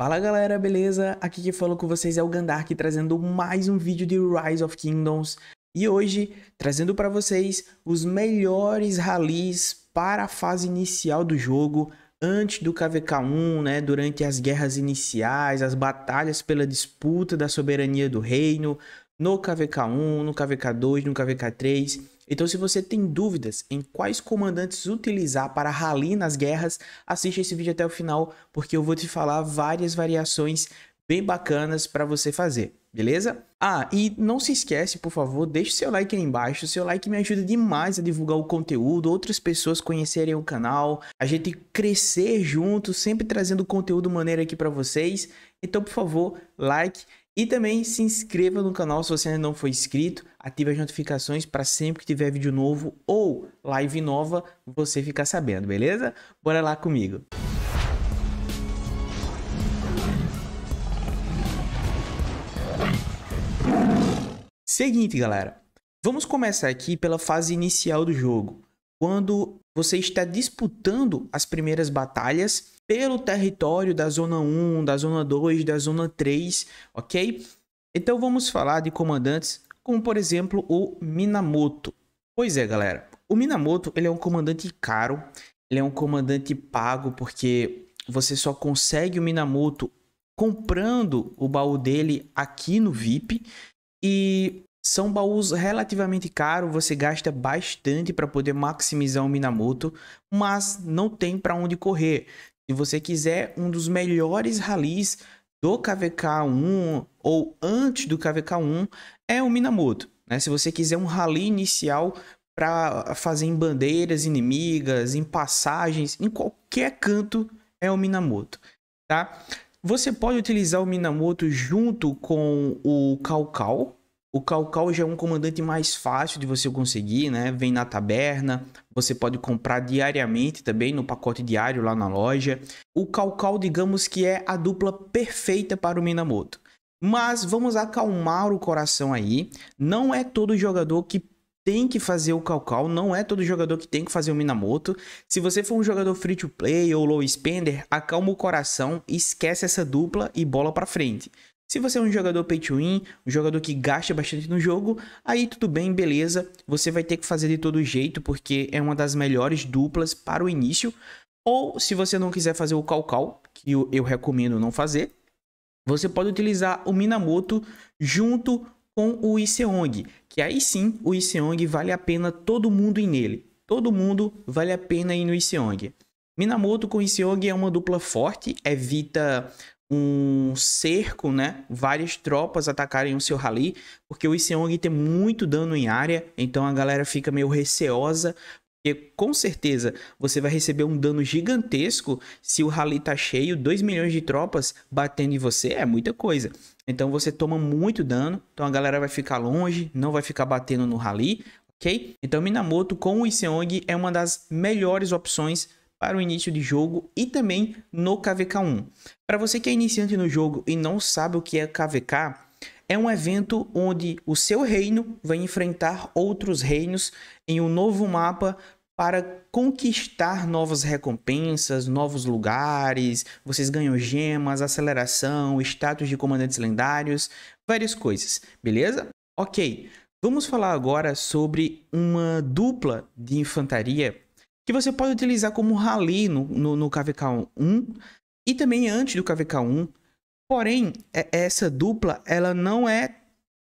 Fala galera, beleza? Aqui que falou com vocês é o Gandark trazendo mais um vídeo de Rise of Kingdoms e hoje trazendo para vocês os melhores ralis para a fase inicial do jogo, antes do KVK1, né, durante as guerras iniciais, as batalhas pela disputa da soberania do reino, no KVK1, no KVK2, no KVK3 então, se você tem dúvidas em quais comandantes utilizar para rally nas guerras, assista esse vídeo até o final, porque eu vou te falar várias variações bem bacanas para você fazer, beleza? Ah, e não se esquece, por favor, deixe seu like aí embaixo. seu like me ajuda demais a divulgar o conteúdo, outras pessoas conhecerem o canal, a gente crescer junto, sempre trazendo conteúdo maneiro aqui para vocês. Então, por favor, like e também se inscreva no canal se você ainda não foi inscrito, ative as notificações para sempre que tiver vídeo novo ou live nova você ficar sabendo, beleza? Bora lá comigo. Seguinte, galera. Vamos começar aqui pela fase inicial do jogo, quando você está disputando as primeiras batalhas pelo território da zona 1, da zona 2, da zona 3, ok? Então vamos falar de comandantes, como por exemplo o Minamoto. Pois é, galera, o Minamoto ele é um comandante caro, ele é um comandante pago porque você só consegue o Minamoto comprando o baú dele aqui no VIP e são baús relativamente caros, você gasta bastante para poder maximizar o Minamoto, mas não tem para onde correr. Se você quiser um dos melhores ralis do KVK1 ou antes do KVK1, é o Minamoto. Né? Se você quiser um rally inicial para fazer em bandeiras inimigas, em passagens, em qualquer canto, é o Minamoto. Tá? Você pode utilizar o Minamoto junto com o Calcal, o Calcal já é um comandante mais fácil de você conseguir, né? Vem na taberna, você pode comprar diariamente também no pacote diário lá na loja. O Calcal, digamos que é a dupla perfeita para o Minamoto. Mas vamos acalmar o coração aí. Não é todo jogador que tem que fazer o Calcal, não é todo jogador que tem que fazer o Minamoto. Se você for um jogador free to play ou low spender, acalma o coração, esquece essa dupla e bola para frente. Se você é um jogador pay to win, um jogador que gasta bastante no jogo, aí tudo bem, beleza. Você vai ter que fazer de todo jeito, porque é uma das melhores duplas para o início. Ou se você não quiser fazer o Calcal, que eu, eu recomendo não fazer, você pode utilizar o Minamoto junto com o Iseong, que aí sim o Iseong vale a pena todo mundo ir nele. Todo mundo vale a pena ir no Iseong. Minamoto com Iseong é uma dupla forte, evita é um cerco, né? Várias tropas atacarem o seu rally, porque o Iseong tem muito dano em área, então a galera fica meio receosa, porque com certeza você vai receber um dano gigantesco se o rally tá cheio, 2 milhões de tropas batendo em você é muita coisa. Então você toma muito dano, então a galera vai ficar longe, não vai ficar batendo no rally, ok? Então Minamoto com o Iseong é uma das melhores opções para o início de jogo e também no KVK1. Para você que é iniciante no jogo e não sabe o que é KVK, é um evento onde o seu reino vai enfrentar outros reinos em um novo mapa para conquistar novas recompensas, novos lugares, vocês ganham gemas, aceleração, status de comandantes lendários, várias coisas, beleza? Ok, vamos falar agora sobre uma dupla de infantaria que você pode utilizar como rally no, no, no KVK1 e também antes do KVK1. Porém, é, essa dupla ela não é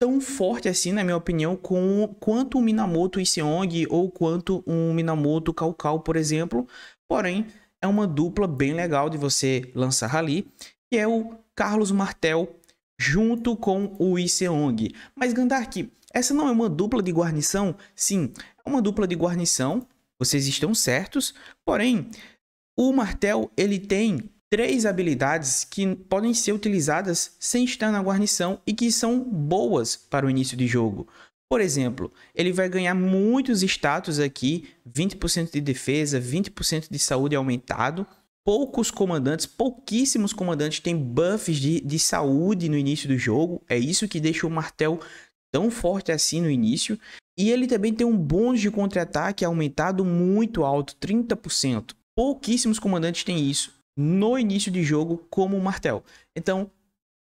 tão forte assim, na minha opinião, com, quanto o um Minamoto Isiong ou quanto um Minamoto Kaukau, por exemplo. Porém, é uma dupla bem legal de você lançar rally, que é o Carlos Martel junto com o Iseong. Mas Gandark, essa não é uma dupla de guarnição? Sim, é uma dupla de guarnição vocês estão certos, porém, o martel ele tem três habilidades que podem ser utilizadas sem estar na guarnição e que são boas para o início de jogo. Por exemplo, ele vai ganhar muitos status aqui, 20% de defesa, 20% de saúde aumentado. Poucos comandantes, pouquíssimos comandantes têm buffs de, de saúde no início do jogo. É isso que deixa o martel tão forte assim no início. E ele também tem um bônus de contra-ataque aumentado muito alto, 30%. Pouquíssimos comandantes têm isso no início de jogo como o Martel. Então,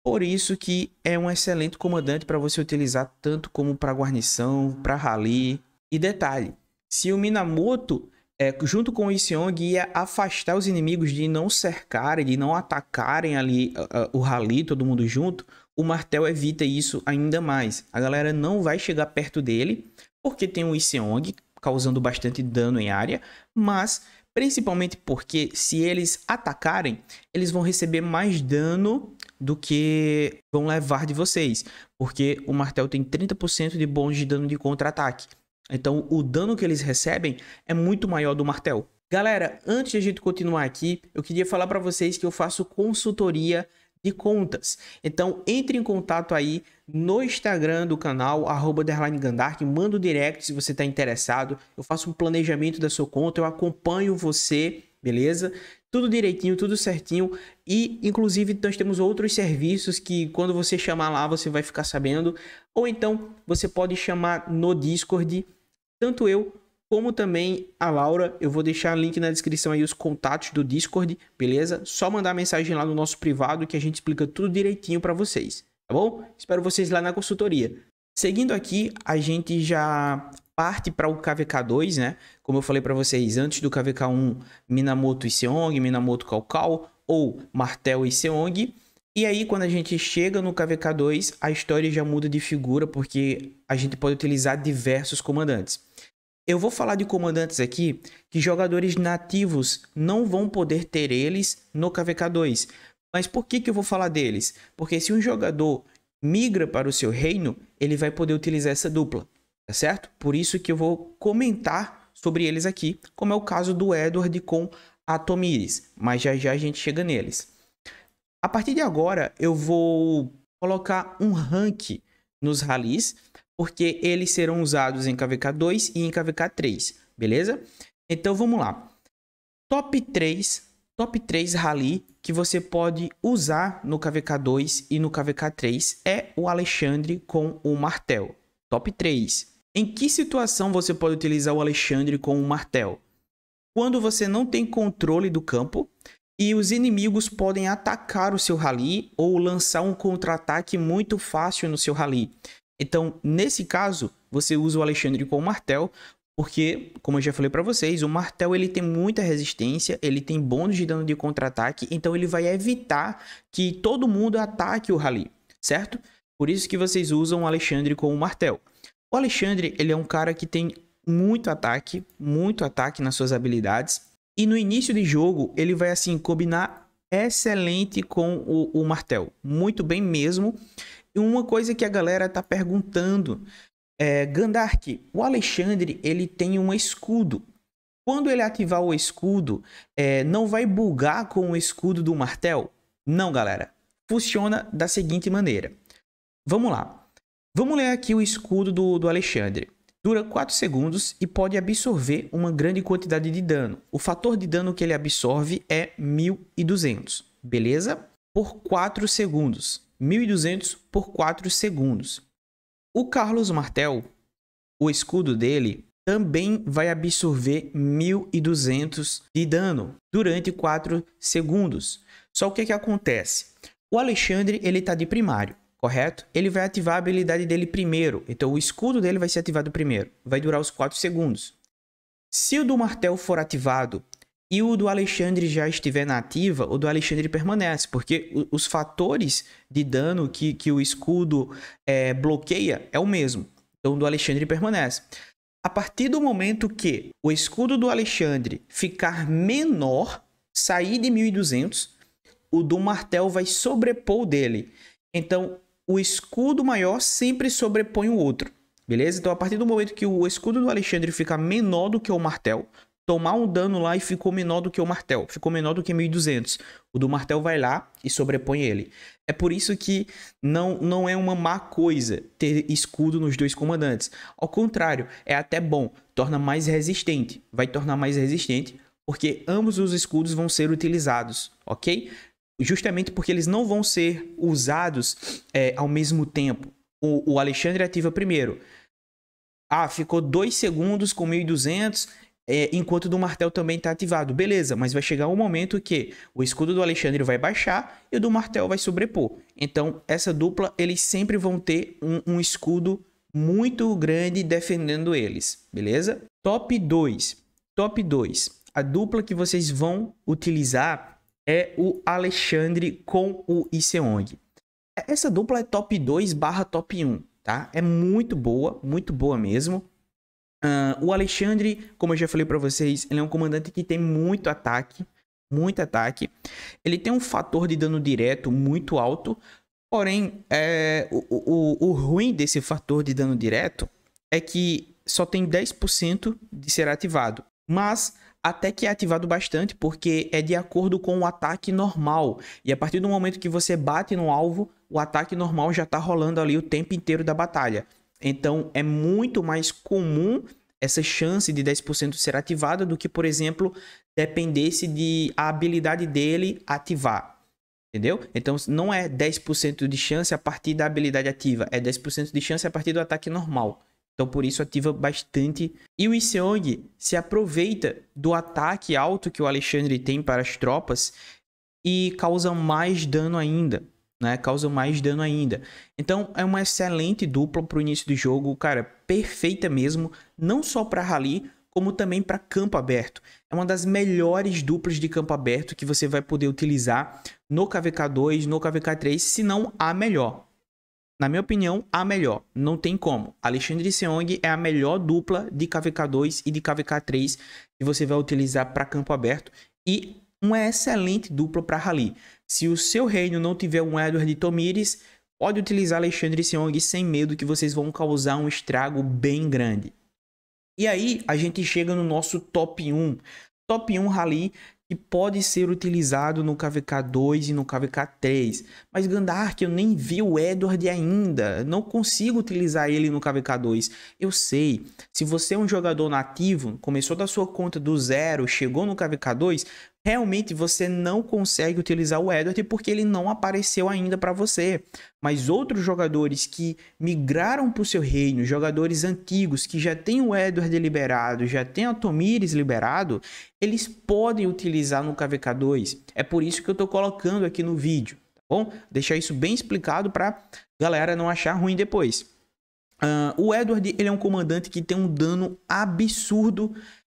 por isso que é um excelente comandante para você utilizar tanto como para guarnição, para rally. E detalhe, se o Minamoto, é, junto com o Isiong, ia afastar os inimigos de não cercarem, de não atacarem ali o rally, todo mundo junto, o Martel evita isso ainda mais. A galera não vai chegar perto dele, porque tem o Iseong causando bastante dano em área, mas principalmente porque se eles atacarem, eles vão receber mais dano do que vão levar de vocês, porque o martel tem 30% de bônus de dano de contra-ataque. Então, o dano que eles recebem é muito maior do martel. Galera, antes de a gente continuar aqui, eu queria falar para vocês que eu faço consultoria e contas. Então entre em contato aí no Instagram do canal, arroba Gandark, manda o um direct se você está interessado. Eu faço um planejamento da sua conta, eu acompanho você, beleza? Tudo direitinho, tudo certinho. E inclusive nós temos outros serviços que quando você chamar lá você vai ficar sabendo. Ou então você pode chamar no Discord, tanto eu como também a Laura, eu vou deixar link na descrição aí os contatos do Discord, beleza? Só mandar mensagem lá no nosso privado que a gente explica tudo direitinho para vocês, tá bom? Espero vocês lá na consultoria. Seguindo aqui, a gente já parte para o KVK2, né? Como eu falei para vocês, antes do KVK1, Minamoto e Seong, Minamoto Kaukau ou Martel e Seong. E aí, quando a gente chega no KVK2, a história já muda de figura, porque a gente pode utilizar diversos comandantes. Eu vou falar de comandantes aqui que jogadores nativos não vão poder ter eles no KVK2. Mas por que, que eu vou falar deles? Porque se um jogador migra para o seu reino, ele vai poder utilizar essa dupla, tá certo? Por isso que eu vou comentar sobre eles aqui, como é o caso do Edward com a Tomiris, mas já já a gente chega neles. A partir de agora, eu vou colocar um rank nos ralis porque eles serão usados em KVK2 e em KVK3, beleza? Então vamos lá. Top 3, top 3 rally que você pode usar no KVK2 e no KVK3 é o Alexandre com o martelo. Top 3. Em que situação você pode utilizar o Alexandre com o martelo? Quando você não tem controle do campo e os inimigos podem atacar o seu rally ou lançar um contra-ataque muito fácil no seu rally. Então, nesse caso, você usa o Alexandre com o martel, porque, como eu já falei para vocês, o martel ele tem muita resistência, ele tem bônus de dano de contra-ataque, então ele vai evitar que todo mundo ataque o Rally, certo? Por isso que vocês usam o Alexandre com o martel. O Alexandre, ele é um cara que tem muito ataque, muito ataque nas suas habilidades, e no início de jogo ele vai assim combinar excelente com o, o martel, muito bem mesmo uma coisa que a galera tá perguntando é, Gandark, o Alexandre ele tem um escudo. Quando ele ativar o escudo, é, não vai bugar com o escudo do martel? Não, galera. Funciona da seguinte maneira. Vamos lá. Vamos ler aqui o escudo do, do Alexandre. Dura 4 segundos e pode absorver uma grande quantidade de dano. O fator de dano que ele absorve é 1200, beleza? Por 4 segundos. 1200 por 4 segundos. O Carlos Martel, o escudo dele, também vai absorver 1200 de dano durante 4 segundos. Só o que, é que acontece? O Alexandre ele está de primário, correto? Ele vai ativar a habilidade dele primeiro, então o escudo dele vai ser ativado primeiro, vai durar os 4 segundos. Se o do martel for ativado e o do Alexandre já estiver na ativa, o do Alexandre permanece, porque os fatores de dano que, que o escudo é, bloqueia é o mesmo. Então, o do Alexandre permanece. A partir do momento que o escudo do Alexandre ficar menor, sair de 1200, o do martel vai sobrepor o dele. Então, o escudo maior sempre sobrepõe o outro, beleza? Então, a partir do momento que o escudo do Alexandre fica menor do que o martel, tomar um dano lá e ficou menor do que o martel, ficou menor do que 1200. O do martel vai lá e sobrepõe ele. É por isso que não, não é uma má coisa ter escudo nos dois comandantes. Ao contrário, é até bom, torna mais resistente, vai tornar mais resistente, porque ambos os escudos vão ser utilizados, ok? Justamente porque eles não vão ser usados é, ao mesmo tempo. O, o Alexandre ativa primeiro. Ah, ficou 2 segundos com 1200 é, enquanto do martelo também está ativado. Beleza, mas vai chegar um momento que o escudo do Alexandre vai baixar e o do martelo vai sobrepor. Então, essa dupla, eles sempre vão ter um, um escudo muito grande defendendo eles, beleza? Top 2. Top 2. A dupla que vocês vão utilizar é o Alexandre com o Iseong. Essa dupla é top 2 barra top 1, tá? É muito boa, muito boa mesmo. Uh, o Alexandre, como eu já falei para vocês, ele é um comandante que tem muito ataque, muito ataque. Ele tem um fator de dano direto muito alto, porém, é, o, o, o ruim desse fator de dano direto é que só tem 10% de ser ativado. Mas até que é ativado bastante, porque é de acordo com o ataque normal. E a partir do momento que você bate no alvo, o ataque normal já está rolando ali o tempo inteiro da batalha. Então, é muito mais comum essa chance de 10% ser ativada do que, por exemplo, dependesse de a habilidade dele ativar. Entendeu? Então não é 10% de chance a partir da habilidade ativa, é 10% de chance a partir do ataque normal. Então por isso ativa bastante. E o Iseong se aproveita do ataque alto que o Alexandre tem para as tropas e causa mais dano ainda né? Causam mais dano ainda. Então é uma excelente dupla para o início do jogo, cara, perfeita mesmo, não só para rally, como também para campo aberto. É uma das melhores duplas de campo aberto que você vai poder utilizar no KVK2, no KVK3, se não a melhor. Na minha opinião, a melhor. Não tem como. Alexandre Seong é a melhor dupla de KVK2 e de KVK3 que você vai utilizar para campo aberto. E uma excelente dupla para rally. Se o seu reino não tiver um Edward Tomires, pode utilizar Alexandre Seong sem medo que vocês vão causar um estrago bem grande. E aí a gente chega no nosso top 1. Top 1 rally que pode ser utilizado no KVK 2 e no KVK 3. Mas Gandark, eu nem vi o Edward ainda, não consigo utilizar ele no KVK 2. Eu sei, se você é um jogador nativo, começou da sua conta do zero, chegou no KVK 2, realmente você não consegue utilizar o Edward porque ele não apareceu ainda para você. Mas outros jogadores que migraram para o seu reino, jogadores antigos que já têm o Edward liberado, já têm a Tomiris liberado, eles podem utilizar no KVK2. É por isso que eu estou colocando aqui no vídeo, tá bom? Deixar isso bem explicado para galera não achar ruim depois. Uh, o Edward ele é um comandante que tem um dano absurdo,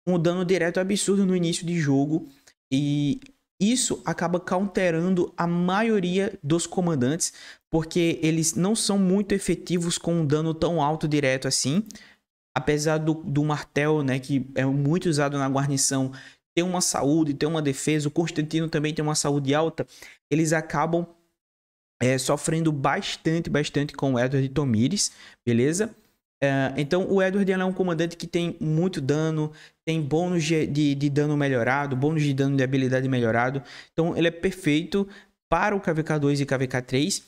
um dano direto absurdo no início de jogo. E isso acaba counterando a maioria dos comandantes, porque eles não são muito efetivos com um dano tão alto direto assim. Apesar do, do martel, né, que é muito usado na guarnição, ter uma saúde, ter uma defesa, o Constantino também tem uma saúde alta, eles acabam é, sofrendo bastante, bastante com o Edward Tomires, beleza? É, então o Edward é um comandante que tem muito dano, tem bônus de, de, de, dano melhorado, bônus de dano de habilidade melhorado. Então ele é perfeito para o KVK2 e KVK3.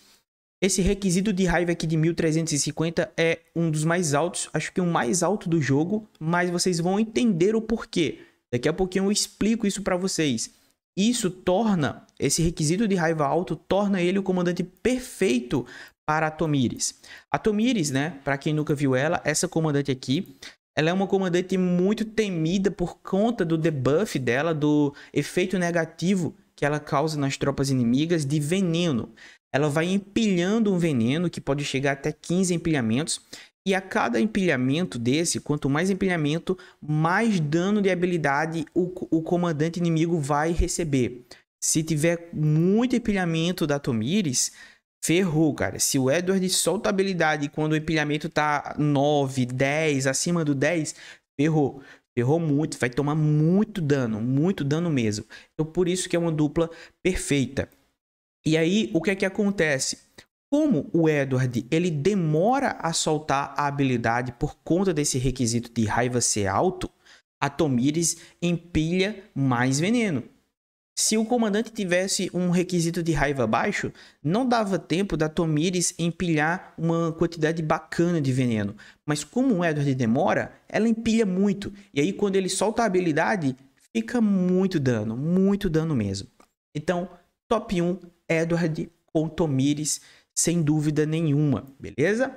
Esse requisito de raiva aqui de 1350 é um dos mais altos, acho que o mais alto do jogo, mas vocês vão entender o porquê. Daqui a pouquinho eu explico isso para vocês. Isso torna esse requisito de raiva alto torna ele o comandante perfeito para a Tomires. A Tomires, né, para quem nunca viu ela, essa comandante aqui, ela é uma comandante muito temida por conta do debuff dela, do efeito negativo que ela causa nas tropas inimigas de veneno. Ela vai empilhando um veneno que pode chegar até 15 empilhamentos. E a cada empilhamento desse, quanto mais empilhamento, mais dano de habilidade o, o comandante inimigo vai receber. Se tiver muito empilhamento da Tomires, ferrou, cara. Se o Edward solta a habilidade quando o empilhamento tá 9, 10, acima do 10, ferrou. Ferrou muito, vai tomar muito dano, muito dano mesmo. Então por isso que é uma dupla perfeita. E aí, o que é que acontece? Como o Edward ele demora a soltar a habilidade por conta desse requisito de raiva ser alto, a Tomires empilha mais veneno. Se o comandante tivesse um requisito de raiva baixo, não dava tempo da Tomires empilhar uma quantidade bacana de veneno. Mas como o Edward demora, ela empilha muito. E aí quando ele solta a habilidade, fica muito dano, muito dano mesmo. Então, top 1, Edward com Tomires, sem dúvida nenhuma, beleza?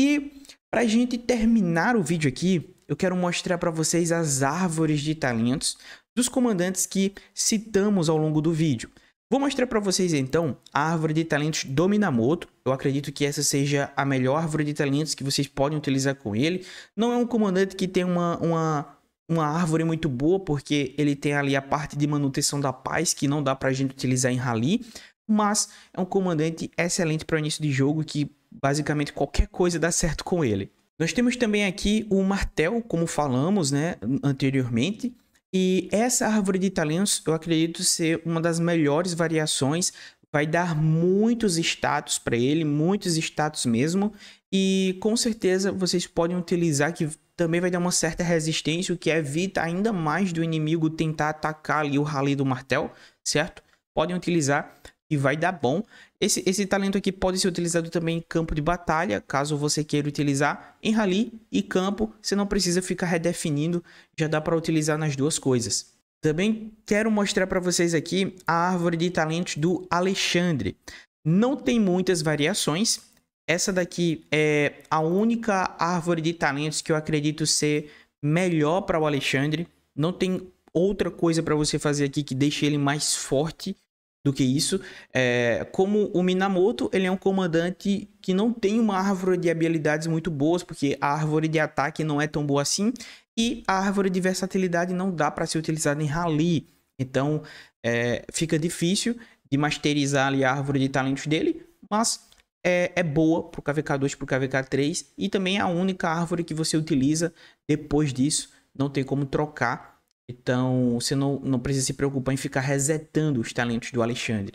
E para a gente terminar o vídeo aqui, eu quero mostrar para vocês as árvores de talentos dos comandantes que citamos ao longo do vídeo. Vou mostrar para vocês então a árvore de talentos do Minamoto. Eu acredito que essa seja a melhor árvore de talentos que vocês podem utilizar com ele. Não é um comandante que tem uma, uma, uma árvore muito boa, porque ele tem ali a parte de manutenção da paz, que não dá para a gente utilizar em rally. Mas é um comandante excelente para início de jogo, que basicamente qualquer coisa dá certo com ele. Nós temos também aqui o martel, como falamos né, anteriormente. E essa árvore de talentos, eu acredito ser uma das melhores variações. Vai dar muitos status para ele, muitos status mesmo. E com certeza vocês podem utilizar que também vai dar uma certa resistência, o que evita ainda mais do inimigo tentar atacar ali o rally do martel, certo? Podem utilizar e vai dar bom. Esse, esse talento aqui pode ser utilizado também em campo de batalha, caso você queira utilizar. Em rally e campo, você não precisa ficar redefinindo, já dá para utilizar nas duas coisas. Também quero mostrar para vocês aqui a árvore de talentos do Alexandre. Não tem muitas variações. Essa daqui é a única árvore de talentos que eu acredito ser melhor para o Alexandre. Não tem outra coisa para você fazer aqui que deixe ele mais forte do que isso. É, como o Minamoto, ele é um comandante que não tem uma árvore de habilidades muito boas, porque a árvore de ataque não é tão boa assim, e a árvore de versatilidade não dá para ser utilizada em rally. Então, é, fica difícil de masterizar ali a árvore de talentos dele, mas é, é boa para o KVK2 para o KVK3 e também é a única árvore que você utiliza depois disso, não tem como trocar então você não, não precisa se preocupar em ficar resetando os talentos do Alexandre.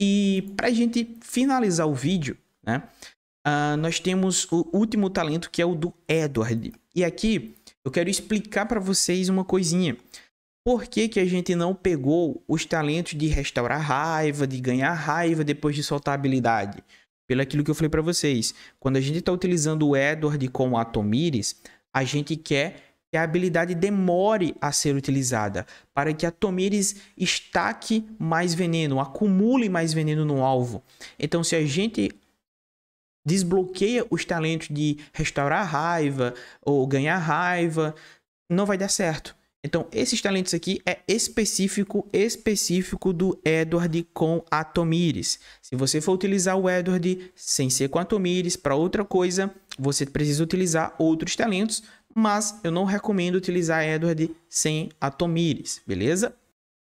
E para a gente finalizar o vídeo, né, uh, nós temos o último talento que é o do Edward. E aqui eu quero explicar para vocês uma coisinha. Por que, que a gente não pegou os talentos de restaurar raiva, de ganhar raiva depois de soltar habilidade? Pelo aquilo que eu falei para vocês, quando a gente está utilizando o Edward com o Atomires, a gente quer que a habilidade demore a ser utilizada, para que a Tomires estaque mais veneno, acumule mais veneno no alvo. Então, se a gente desbloqueia os talentos de restaurar raiva ou ganhar raiva, não vai dar certo. Então, esses talentos aqui é específico, específico do Edward com a Tomires. Se você for utilizar o Edward sem ser com a Tomires para outra coisa, você precisa utilizar outros talentos mas eu não recomendo utilizar Edward sem Atomiris, beleza?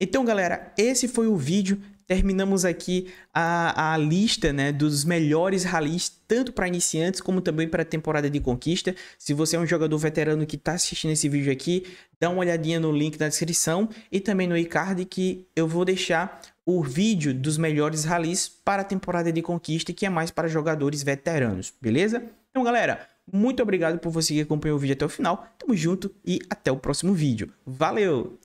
Então, galera, esse foi o vídeo. Terminamos aqui a, a lista né, dos melhores ralis, tanto para iniciantes como também para a temporada de conquista. Se você é um jogador veterano que está assistindo esse vídeo aqui, dá uma olhadinha no link na descrição e também no iCard que eu vou deixar o vídeo dos melhores ralis para a temporada de conquista, que é mais para jogadores veteranos, beleza? Então, galera, muito obrigado por você que acompanhou o vídeo até o final. Tamo junto e até o próximo vídeo. Valeu!